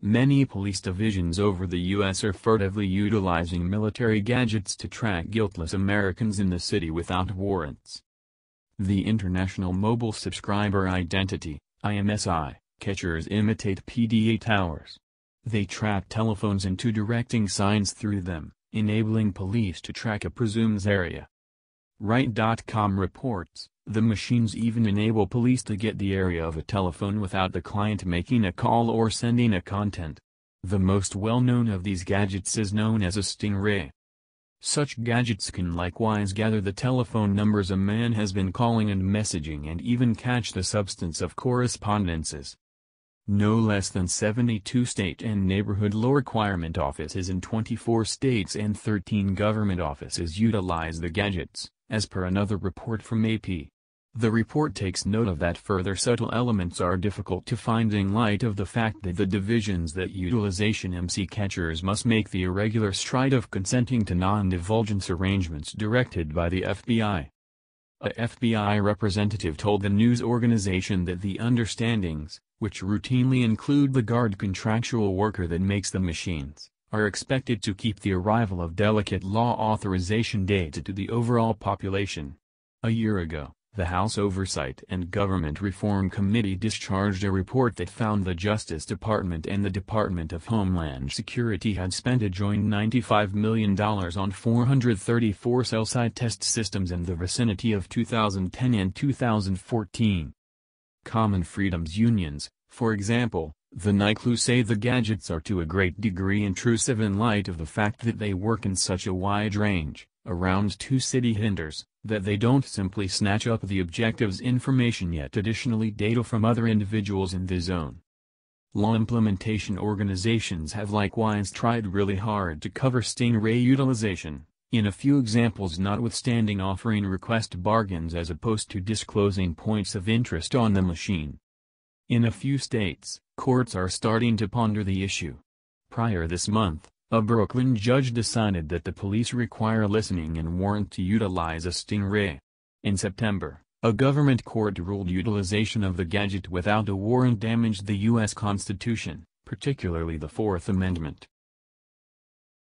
Many police divisions over the U.S. are furtively utilizing military gadgets to track guiltless Americans in the city without warrants. The International Mobile Subscriber Identity IMSI, catchers imitate PDA towers. They trap telephones into directing signs through them, enabling police to track a presumed area. Right.com reports, the machines even enable police to get the area of a telephone without the client making a call or sending a content. The most well-known of these gadgets is known as a stingray. Such gadgets can likewise gather the telephone numbers a man has been calling and messaging and even catch the substance of correspondences. No less than 72 state and neighborhood law requirement offices in 24 states and 13 government offices utilize the gadgets as per another report from AP. The report takes note of that further subtle elements are difficult to find in light of the fact that the divisions that utilization MC catchers must make the irregular stride of consenting to non-divulgence arrangements directed by the FBI. A FBI representative told the news organization that the understandings, which routinely include the guard contractual worker that makes the machines, are expected to keep the arrival of delicate law authorization data to the overall population. A year ago, the House Oversight and Government Reform Committee discharged a report that found the Justice Department and the Department of Homeland Security had spent a joint $95 million on 434 cell site test systems in the vicinity of 2010 and 2014. Common freedoms unions, for example, the Niklu say the gadgets are to a great degree intrusive in light of the fact that they work in such a wide range, around two city hinders, that they don't simply snatch up the objective's information yet additionally data from other individuals in the zone. Law implementation organizations have likewise tried really hard to cover Stingray utilization, in a few examples notwithstanding offering request bargains as opposed to disclosing points of interest on the machine. In a few states, courts are starting to ponder the issue. Prior this month, a Brooklyn judge decided that the police require listening and warrant to utilize a stingray. In September, a government court ruled utilization of the gadget without a warrant damaged the U.S. Constitution, particularly the Fourth Amendment.